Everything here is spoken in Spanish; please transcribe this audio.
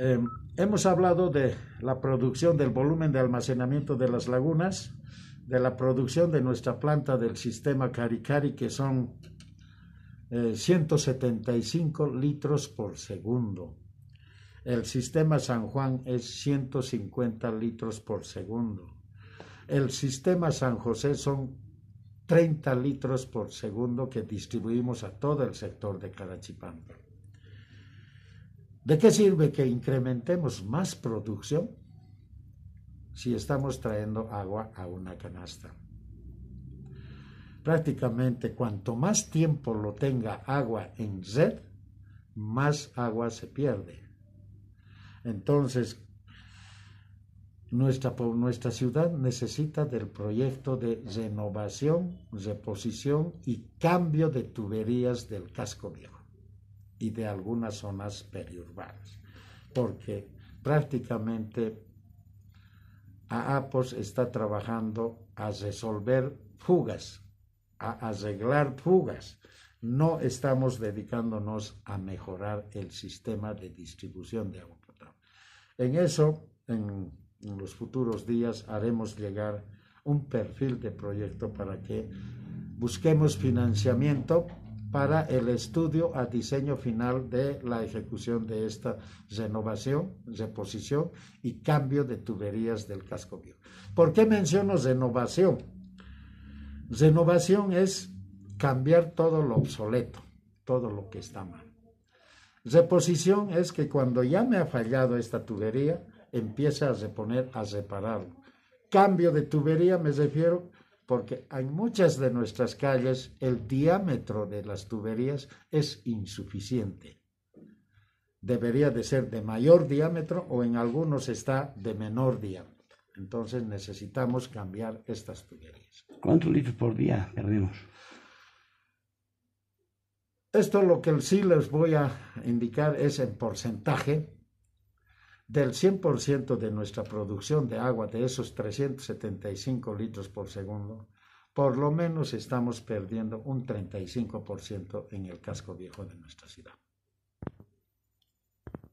Em, hemos hablado de la producción del volumen de almacenamiento de las lagunas, de la producción de nuestra planta del sistema Caricari, que son 175 eh, litros por segundo. El sistema San Juan es 150 litros por segundo. El sistema San José son 30 litros por segundo que distribuimos a todo el sector de Carachipampa. ¿De qué sirve que incrementemos más producción si estamos trayendo agua a una canasta? Prácticamente cuanto más tiempo lo tenga agua en red, más agua se pierde. Entonces, nuestra, nuestra, ciudad necesita del proyecto de renovación, reposición y cambio de tuberías del casco viejo y de algunas zonas periurbanas, porque prácticamente AAPOS está trabajando a resolver fugas, a arreglar fugas. No estamos dedicándonos a mejorar el sistema de distribución de agua potable. En eso, en, en los futuros días, haremos llegar un perfil de proyecto para que busquemos financiamiento para el estudio a diseño final de la ejecución de esta renovación, reposición y cambio de tuberías del casco viejo. ¿Por qué menciono renovación? Renovación es cambiar todo lo obsoleto, todo lo que está mal. Reposición es que cuando ya me ha fallado esta tubería, empiece a reponer, a repararlo. Cambio de tubería me refiero porque en muchas de nuestras calles el diámetro de las tuberías es insuficiente. Debería de ser de mayor diámetro o en algunos está de menor diámetro. Entonces necesitamos cambiar estas tuberías. ¿Cuántos litros por día perdemos? Esto lo que sí les voy a indicar es en porcentaje, del 100% de nuestra producción de agua, de esos 375 litros por segundo, por lo menos estamos perdiendo un 35% en el casco viejo de nuestra ciudad.